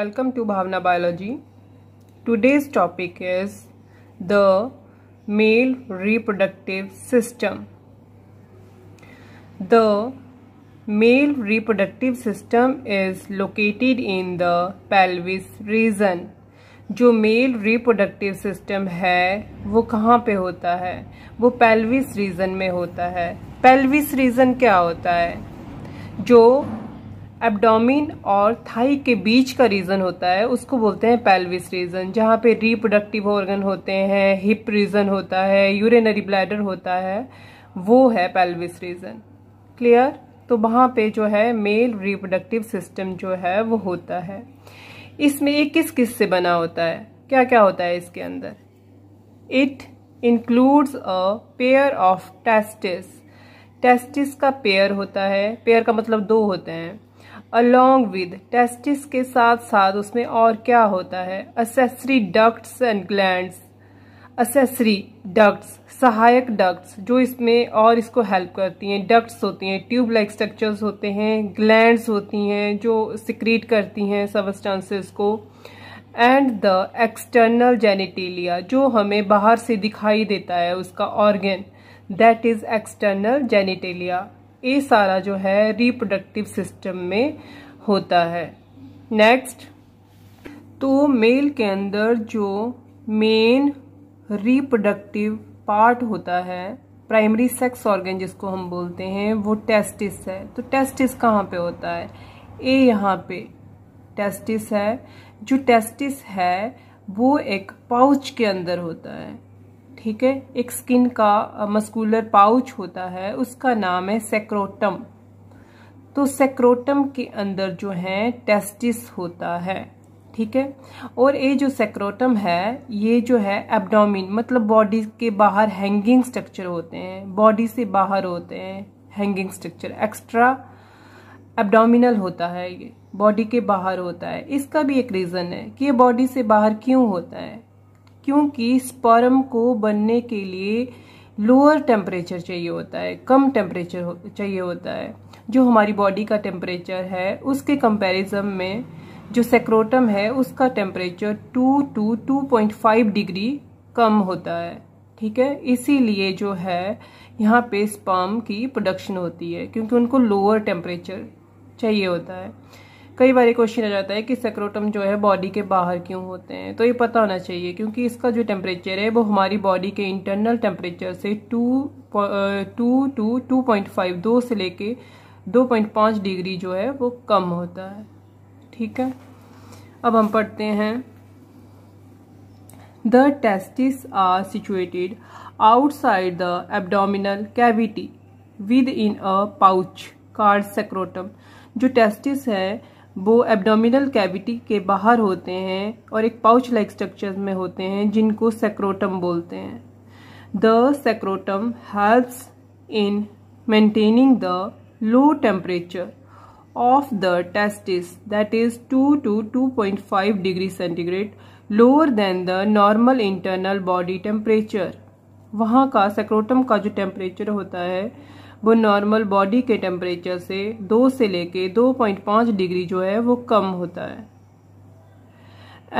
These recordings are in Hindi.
welcome to Bhavna biology today's topic is the male reproductive system the male reproductive system is located in the pelvis region जो मेल रिप्रोडक्टिव सिस्टम है वो कहाँ पे होता है वो पेल्विस रीजन में होता है पेल्विस रीजन क्या होता है जो एब्डोमिन और थाई के बीच का रीजन होता है उसको बोलते हैं पेल्विस रीजन जहाँ पे रिप्रोडक्टिव ऑर्गन होते हैं हिप रीजन होता है यूरिनरी ब्लैडर होता है वो है पेल्विस रीजन क्लियर तो वहाँ पे जो है मेल रिप्रोडक्टिव सिस्टम जो है वो होता है इसमें एक किस किस से बना होता है क्या क्या होता है इसके अंदर it includes a pair of testis testis का पेयर होता है पेयर का मतलब दो होते हैं अलोंग विद टेस्टिस के साथ साथ उसमें और क्या होता है accessory ducts and gland accessory ducts सहायक डक्ट्स जो इसमें और इसको हेल्प करती हैं डक्ट्स होती हैं ट्यूब लाइक स्ट्रक्चर्स होते हैं ग्लैंड्स होती हैं जो सिक्रीट करती हैं सबस्टांसेस को एंड द एक्सटर्नल जेनिटेलिया जो हमें बाहर से दिखाई देता है उसका organ that is external genitalia ये सारा जो है रिप्रोडक्टिव सिस्टम में होता है नेक्स्ट तो मेल के अंदर जो मेन रिप्रोडक्टिव पार्ट होता है प्राइमरी सेक्स ऑर्गेन जिसको हम बोलते हैं वो टेस्टिस है तो टेस्टिस कहाँ पे होता है ए यहाँ पे टेस्टिस है जो टेस्टिस है वो एक पाउच के अंदर होता है ठीक है एक स्किन का मस्कुलर पाउच होता है उसका नाम है सेक्रोटम तो सेक्रोटम के अंदर जो है टेस्टिस होता है ठीक है और ये जो सेक्रोटम है ये जो है एब्डोमिन मतलब बॉडी के बाहर हैंगिंग स्ट्रक्चर होते हैं बॉडी से बाहर होते हैं हैंगिंग स्ट्रक्चर एक्स्ट्रा एब्डोमिनल होता है ये बॉडी के बाहर होता है इसका भी एक रीज़न है कि ये बॉडी से बाहर क्यों होता है क्योंकि स्पर्म को बनने के लिए लोअर टेम्परेचर चाहिए होता है कम टेम्परेचर हो, चाहिए होता है जो हमारी बॉडी का टेम्परेचर है उसके कंपैरिजन में जो सेक्रोटम है उसका टेम्परेचर 2 टू 2.5 डिग्री कम होता है ठीक है इसीलिए जो है यहाँ पे स्पर्म की प्रोडक्शन होती है क्योंकि उनको लोअर टेम्परेचर चाहिए होता है कई बार क्वेश्चन आ जाता है कि सेक्रोटम जो है बॉडी के बाहर क्यों होते हैं तो ये पता होना चाहिए क्योंकि इसका जो टेम्परेचर है वो हमारी बॉडी के इंटरनल टेम्परेचर से two two two two point five दो से लेके दो पॉइंट पाँच डिग्री जो है वो कम होता है ठीक है अब हम पढ़ते हैं the testis are situated outside the abdominal cavity within a pouch called scrotum जो टेस्टिस है वो एब्डोमिनल कैविटी के बाहर होते हैं और एक पाउच लाइक स्ट्रक्चर में होते हैं जिनको सेक्रोटम बोलते हैं the scrotum helps in maintaining the low temperature of the testis that is 2 to 2.5 degree centigrade lower than the normal internal body temperature वहाँ का सेक्रोटम का जो टेम्परेचर होता है वो नॉर्मल बॉडी के टेम्परेचर से दो से लेके दो पॉइंट पाँच डिग्री जो है वो कम होता है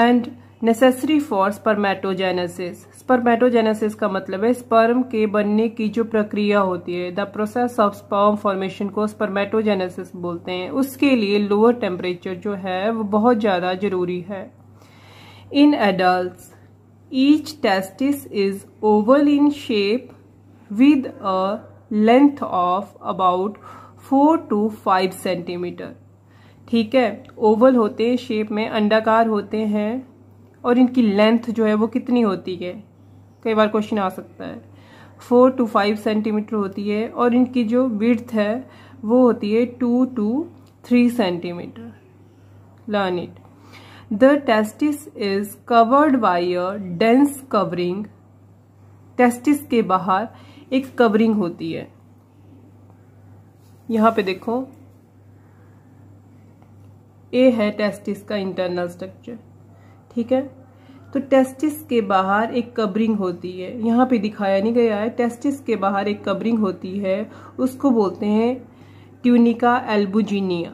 and necessary for spermatogenesis spermatogenesis का मतलब है स्पर्म के बनने की जो प्रक्रिया होती है the process of sperm formation को स्पर्मेटोजेनेसिस बोलते हैं उसके लिए लोअर टेम्परेचर जो है वो बहुत ज़्यादा ज़रूरी है in adult each testis is oval in shape with a length of about four to five centimeter ठीक है ओवल होते हैं शेप में अंडाकार होते हैं और इनकी लेंथ जो है वो कितनी होती है कई बार क्वेश्चन आ सकता है फोर टू फाइव सेंटीमीटर होती है और इनकी जो विर्थ है वो होती है two to three centimeter learn it the testis is covered by a dense covering testis के बाहर एक कवरिंग होती है यहाँ पे देखो ए है टेस्टिस का इंटरनल स्ट्रक्चर ठीक है तो टेस्टिस के बाहर एक कवरिंग होती है यहाँ पे दिखाया नहीं गया है टेस्टिस के बाहर एक कवरिंग होती है उसको बोलते हैं ट्यूनिका एल्बुजीनिया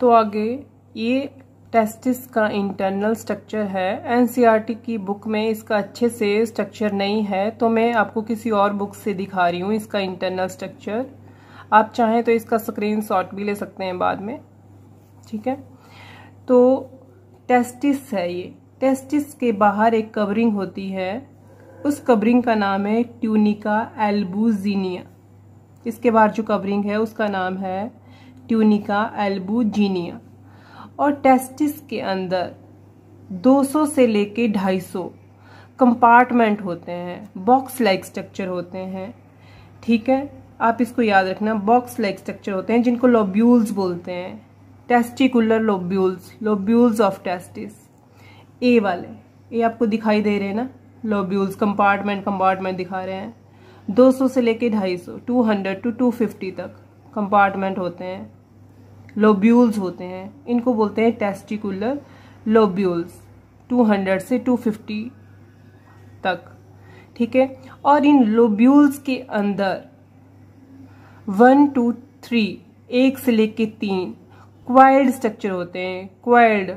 तो आगे ये टेस्टिस का इंटरनल स्ट्रक्चर है एनसीईआरटी e की बुक में इसका अच्छे से स्ट्रक्चर नहीं है तो मैं आपको किसी और बुक से दिखा रही हूँ इसका इंटरनल स्ट्रक्चर आप चाहें तो इसका स्क्रीन शॉट भी ले सकते हैं बाद में ठीक है तो टेस्टिस है ये टेस्टिस के बाहर एक कवरिंग होती है उस कवरिंग का नाम है ट्यूनिका एल्बूजीनिया इसके बाहर जो कवरिंग है उसका नाम है ट्यूनिका एल्बूजीनिया और टेस्टिस के अंदर 200 से लेके 250 कंपार्टमेंट होते हैं बॉक्स लाइक स्ट्रक्चर होते हैं ठीक है आप इसको याद रखना बॉक्स लाइक स्ट्रक्चर होते हैं जिनको लोब्यूल्स बोलते हैं testicular lobules lobules of testis ए वाले ये आपको दिखाई दे रहे हैं ना लोब्यूल्स कंपार्टमेंट कंपार्टमेंट दिखा रहे हैं 200 से लेके 250 200 टू 250 तक कंपार्टमेंट होते हैं लोब्यूल्स होते हैं इनको बोलते हैं टेस्टिकुलर लोब्यूल्स 200 से 250 तक ठीक है और इन लोब्यूल्स के अंदर वन टू थ्री एक से लेके तीन क्वाइल्ड स्ट्रक्चर होते हैं क्वाइल्ड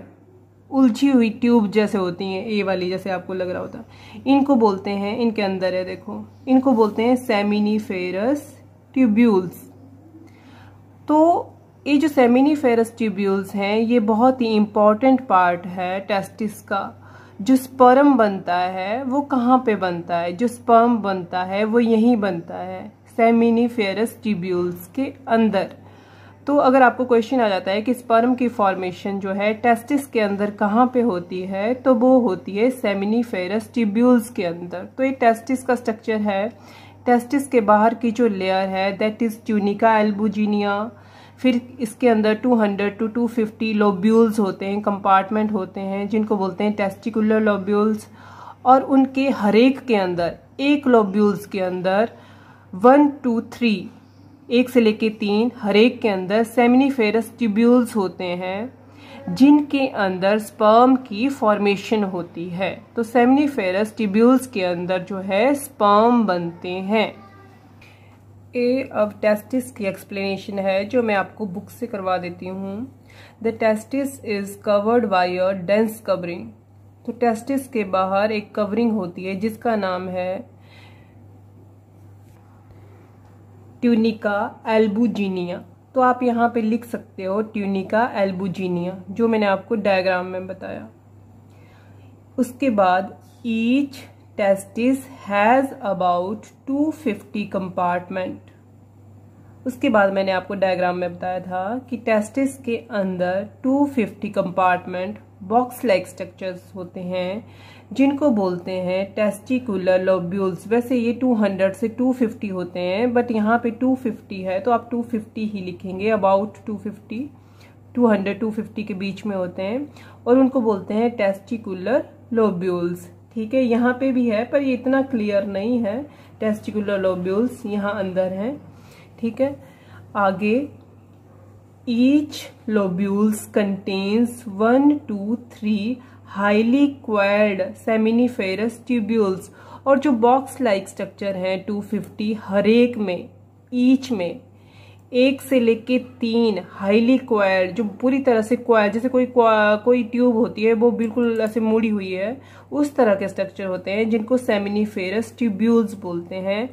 उलझी हुई ट्यूब जैसे होती हैं ए वाली जैसे आपको लग रहा होता इनको बोलते हैं इनके अंदर है देखो इनको बोलते हैं सेमिनीफेरस ट्यूब्यूल्स तो ये जो सेमिनी फेरस ट्यूब्यूल्स हैं ये बहुत ही इम्पॉर्टेंट पार्ट है टेस्टिस का जो स्पर्म बनता है वो कहाँ पे बनता है जो स्पर्म बनता है वो यहीं बनता है सेमिनी फेरस ट्यूब्यूल्स के अंदर तो अगर आपको क्वेश्चन आ जाता है कि स्पर्म की फॉर्मेशन जो है टेस्टिस के अंदर कहाँ पे होती है तो वो होती है सेमिनी फेरस ट्यूब्यूल्स के अंदर तो ये टेस्टिस का स्ट्रक्चर है टेस्टिस के बाहर की जो लेयर है दैट इज़ ट्यूनिका एल्बुजीनिया फिर इसके अंदर 200 टू 250 लोब्यूल्स होते हैं कंपार्टमेंट होते हैं जिनको बोलते हैं टेस्टिकुलर लोब्यूल्स और उनके हरेक के अंदर एक लोब्यूल्स के अंदर वन टू थ्री एक से लेके तीन हरेक के अंदर सेमिनीफेरस ट्यूब्यूल्स होते हैं जिनके अंदर स्पर्म की फॉर्मेशन होती है तो सेमिनीफेरस ट्यूब्यूल्स के अंदर जो है स्पर्म बनते हैं के अब टेस्टिस की एक्सप्लेनेशन है जो मैं आपको बुक से करवा देती हूँ the testis is covered by a dense covering तो टेस्टिस के बाहर एक कवरिंग होती है जिसका नाम है ट्यूनिका एल्बुजीनिया तो आप यहाँ पे लिख सकते हो ट्यूनिका एल्बुजीनिया जो मैंने आपको डायग्राम में बताया उसके बाद each testis has about 250 compartment उसके बाद मैंने आपको डायग्राम में बताया था कि टेस्टिस के अंदर 250 कंपार्टमेंट बॉक्स लाइक स्ट्रक्चर्स होते हैं जिनको बोलते हैं टेस्टिकुलर लोब्यूल्स वैसे ये 200 से 250 होते हैं बट यहाँ पे 250 है तो आप 250 ही लिखेंगे अबाउट 250 200 250 के बीच में होते हैं और उनको बोलते हैं टेस्टिकुलर लोब्यूल्स ठीक है यहाँ पे भी है पर ये इतना क्लियर नहीं है टेस्टिकुलर लोब्यूल्स यहाँ अंदर है ठीक है आगे each lobules contains one two three highly coiled seminiferous tubules और जो बॉक्स लाइक स्ट्रक्चर है 250 हर एक में ईच में एक से लेके तीन हाईली क्वायर जो पूरी तरह से क्वायर जैसे कोई कोई ट्यूब होती है वो बिल्कुल ऐसे मुड़ी हुई है उस तरह के स्ट्रक्चर होते हैं जिनको सेमिनीफेरस ट्यूब्यूल्स बोलते हैं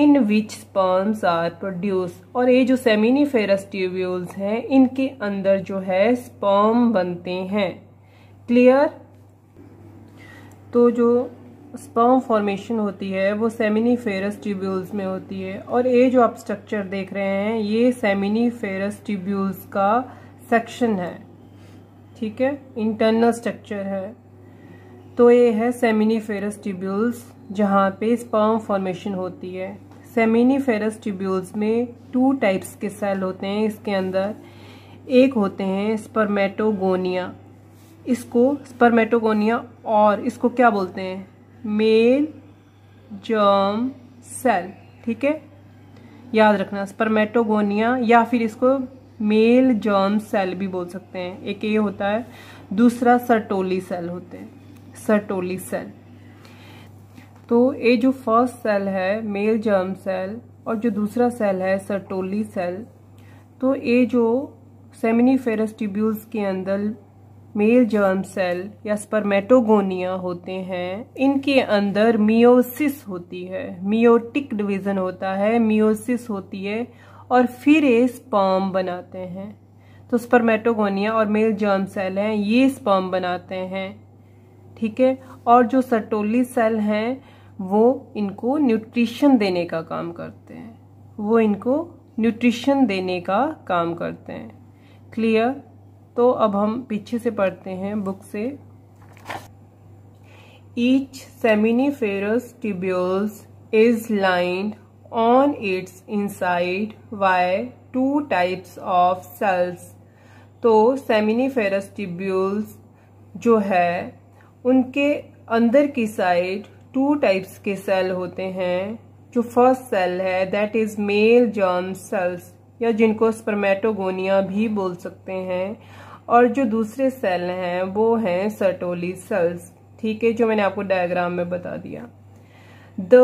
in which sperms are produce और ये जो सेमिनीफेरस ट्यूब्यूल्स हैं इनके अंदर जो है स्पर्म बनते हैं क्लियर तो जो स्पर्म फॉर्मेशन होती है वो सेमिनी फेरस ट्यूब्यूल्स में होती है और ये जो आप स्ट्रक्चर देख रहे हैं ये सेमिनी फेरस ट्यूब्यूल्स का सेक्शन है ठीक है इंटरनल स्ट्रक्चर है तो ये है सेमिनी फेरस ट्यूब्यूल्स जहाँ पे स्पर्म फॉर्मेशन होती है सेमिनी फेरस ट्यूब्यूल्स में टू टाइप्स के सेल होते हैं इसके अंदर एक होते हैं स्पर्मेटोगोनिया इसको स्पर्मेटोगोनिया और इसको क्या बोलते हैं मेल जर्म सेल ठीक है याद रखना स्पर्मेटोगोनिया या फिर इसको मेल जर्म सेल भी बोल सकते हैं एक ये होता है दूसरा सर्टोली सेल होते हैं सर्टोली सेल तो ये जो फर्स्ट सेल है मेल जर्म सेल और जो दूसरा सेल है सर्टोली सेल तो ये जो सेमिनी फेरस ट्यूब्यूल्स के अंदर मेल जर्म सेल या स्पर्मेटोगोनिया होते हैं इनके अंदर मियोसिस होती है मियोटिक डिवीजन होता है मियोसिस होती है और फिर ये स्पर्म बनाते हैं तो स्पर्मेटोगोनिया और मेल जर्म सेल हैं ये स्पर्म बनाते हैं ठीक है और जो सटोली सेल हैं वो इनको न्यूट्रिशन देने का काम करते हैं वो इनको न्यूट्रिशन देने का काम करते हैं क्लियर तो अब हम पीछे से पढ़ते हैं बुक से each seminiferous tubules is lined its inside by two types of cells तो फेरस ट्यूब्यूल्स जो है उनके अंदर की साइड टू टाइप्स के सेल होते हैं जो फर्स्ट सेल है that is male germ cells या जिनको स्पर्मेटोगोनिया भी बोल सकते हैं और जो दूसरे सेल हैं वो हैं सर्टोली सेल्स ठीक है जो मैंने आपको डायग्राम में बता दिया द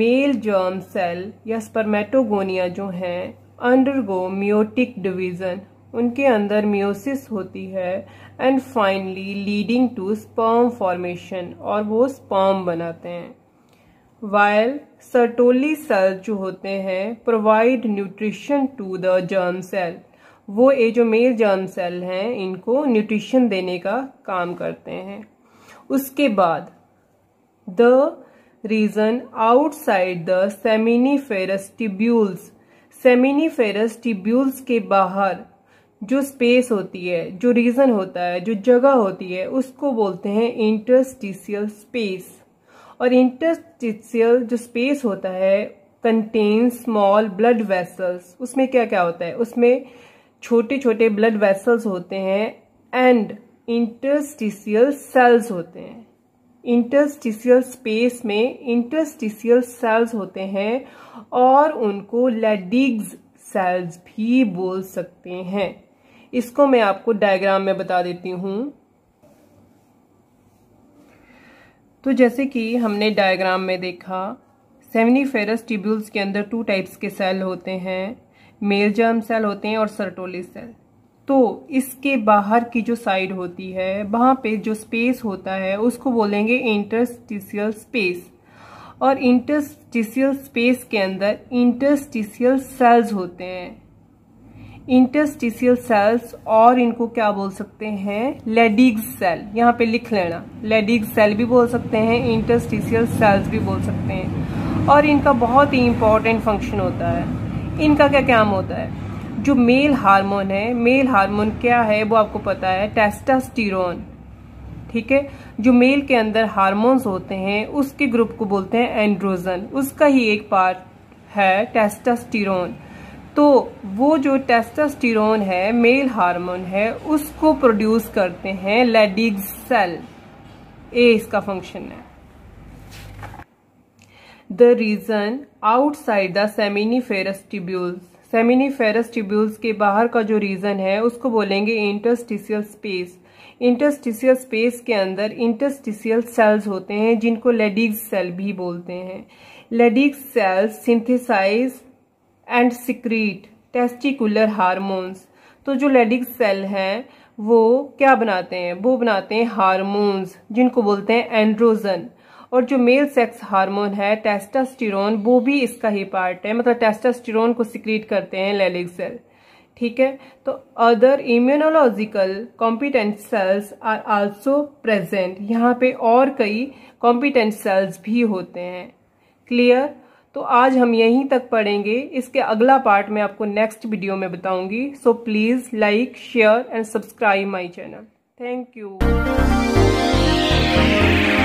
मेल जर्म सेल या स्पर्मेटोगोनिया जो हैं अंडरगो म्योटिक डिवीज़न उनके अंदर म्योसिस होती है and finally leading to sperm formation और वो स्पर्म बनाते हैं वायल सर्टोली सेल जो होते हैं provide nutrition to the germ cell वो ये जो मेल जर्म सेल हैं इनको न्यूट्रिशन देने का काम करते हैं उसके बाद the region outside the seminiferous tubules फेरस टिब्यूल्स के बाहर जो स्पेस होती है जो रीजन होता है जो जगह होती है उसको बोलते हैं इंटरस्टिशियल स्पेस और इंटरस्टिशियल जो स्पेस होता है कंटेन स्मॉल ब्लड वेसल्स उसमें क्या क्या होता है उसमें छोटे छोटे ब्लड वेसल्स होते हैं एंड इंटरस्टिशियल सेल्स होते हैं इंटरस्टिशियल स्पेस में इंटरस्टिशियल सेल्स होते हैं और उनको लेडिग्स सेल्स भी बोल सकते हैं इसको मैं आपको डायग्राम में बता देती हूँ तो जैसे कि हमने डायग्राम में देखा सेवनी फेरस ट्यूब्यूल्स के अंदर टू टाइप्स के सेल होते हैं मेल जर्म सेल होते हैं और सर्टोली सेल तो इसके बाहर की जो साइड होती है वहाँ पे जो स्पेस होता है उसको बोलेंगे इंटरस्टिशियल स्पेस और इंटरस्टिशियल स्पेस के अंदर इंटरस्टिशियल सेल्स होते हैं इंटरस्टिशियल सेल्स और इनको क्या बोल सकते हैं लेडिग सेल यहाँ पे लिख लेना लेडिग सेल भी बोल सकते हैं इंटरस्टिशियल सेल्स भी बोल सकते हैं और इनका बहुत ही इंपॉर्टेंट फंक्शन होता है इनका क्या काम होता है जो मेल हार्मोन है मेल हार्मोन क्या है वो आपको पता है टेस्टास्टिरोन ठीक है जो मेल के अंदर हार्मोन्स होते हैं उसके ग्रुप को बोलते हैं एंड्रोजन उसका ही एक पार्ट है टेस्टास्टीरोन तो वो जो टेस्टोस्टेरोन है मेल हार्मोन है उसको प्रोड्यूस करते हैं लेडिग सेल ए इसका फंक्शन है the region outside the seminiferous tubules seminiferous tubules के बाहर का जो रीजन है उसको बोलेंगे इंटरस्टिशियल स्पेस इंटरस्टिशियल स्पेस के अंदर इंटरस्टिशियल सेल्स होते हैं जिनको लेडिग सेल भी बोलते हैं Leydig cells synthesize and secrete testicular hormones तो जो लेडिक सेल हैं वो क्या बनाते हैं वो बनाते हैं हार्मोन्स जिनको बोलते हैं एंड्रोजन और जो मेल सेक्स हार्मोन है टेस्टास्टिरोन वो भी इसका ही पार्ट है मतलब टेस्टास्टिरोन को सिक्रीट करते हैं लेलिक सेल ठीक है तो other immunological competent cells are also present यहाँ पे और कई कॉम्पिटेंट सेल्स भी होते हैं क्लियर तो आज हम यहीं तक पढ़ेंगे इसके अगला पार्ट मैं आपको नेक्स्ट वीडियो में बताऊंगी so please like share and subscribe my channel thank you